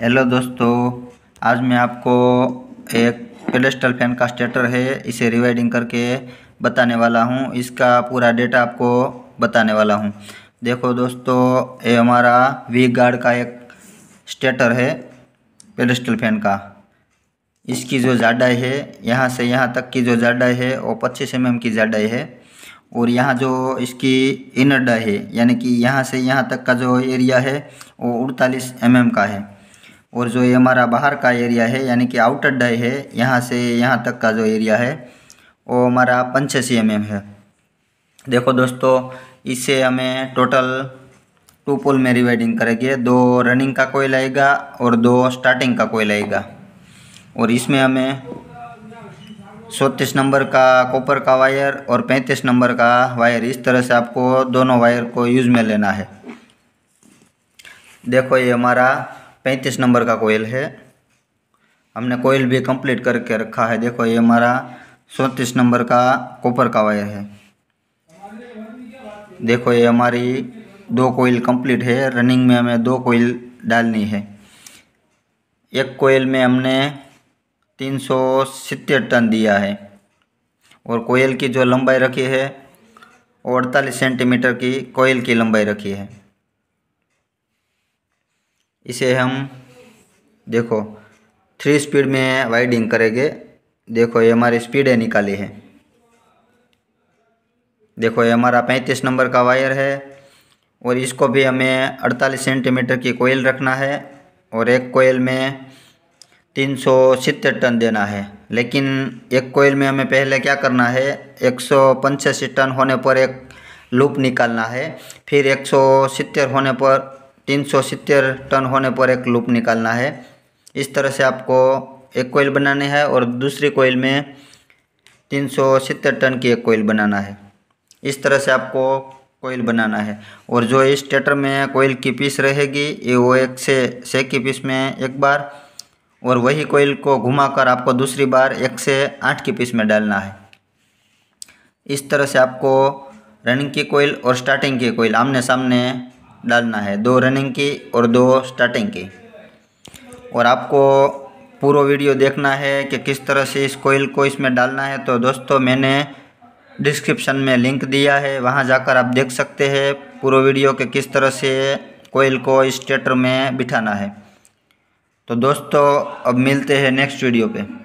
hello दोस्तों आज मैं आपको एक पेडेस्टल फैन का स्टेटर है इसे रिवाइडिंग करके बताने वाला हूँ इसका पूरा डेटा आपको बताने वाला हूँ देखो दोस्तों ये हमारा वी गार्ड का एक स्टेटर है पेडेस्टल फैन का इसकी जो जाडाई है यहाँ से यहाँ तक की जो जाडाई है वो पच्चीस एम की जाडाई है और यहाँ जो इसकी इनर डाई है यानी कि यहाँ से यहाँ तक का जो एरिया है वो अड़तालीस एम का है और जो ये हमारा बाहर का एरिया है यानी कि आउटर डाई है यहाँ से यहाँ तक का जो एरिया है वो हमारा पंचासी एम है देखो दोस्तों इससे हमें टोटल टू पुल में रिवाइडिंग करेंगे दो रनिंग का कोयल आएगा और दो स्टार्टिंग का कोयल आएगा और इसमें हमें सौतीस नंबर का कॉपर का वायर और पैंतीस नंबर का वायर इस तरह से आपको दोनों वायर को यूज़ में लेना है देखो ये हमारा पैंतीस नंबर का कोयल है हमने कोयल भी कंप्लीट करके रखा है देखो ये हमारा सौंतीस नंबर का कॉपर का वायर है देखो ये हमारी दो कोयल कंप्लीट है रनिंग में हमें दो कोयल डालनी है एक कोयल में हमने तीन सौ सितर टन दिया है और कोयल की जो लंबाई रखी है वो अड़तालीस सेंटीमीटर की कोयल की लंबाई रखी है इसे हम देखो थ्री स्पीड में वाइडिंग करेंगे देखो ये हमारी स्पीडें निकाली है देखो ये हमारा पैंतीस नंबर का वायर है और इसको भी हमें अड़तालीस सेंटीमीटर की कोयल रखना है और एक कोयल में तीन सौ सितर टन देना है लेकिन एक कोयल में हमें पहले क्या करना है एक सौ पंचासी टन होने पर एक लूप निकालना है फिर एक सौ सितर होने पर तीन सौ सितर टन होने पर एक लूप निकालना है इस तरह से आपको एक कोयल बनानी है और दूसरी कोयल में तीन सौ सितर टन की एक कोयल बनाना है इस तरह से आपको कोयल बनाना है और जो इस स्टेटर में कोयल की पीस रहेगी ये वो एक से से की पीस में एक बार और वही कोयल को घुमाकर आपको दूसरी बार एक से आठ की पीस में डालना है इस तरह से आपको रनिंग की कोयल और स्टार्टिंग की कोयल आमने सामने डालना है दो रनिंग की और दो स्टार्टिंग की और आपको पूरा वीडियो देखना है कि किस तरह से इस कोयल को इसमें डालना है तो दोस्तों मैंने डिस्क्रिप्शन में लिंक दिया है वहाँ जाकर आप देख सकते हैं पूरा वीडियो के किस तरह से कोयल को इस स्टेटर में बिठाना है तो दोस्तों अब मिलते हैं नेक्स्ट वीडियो पर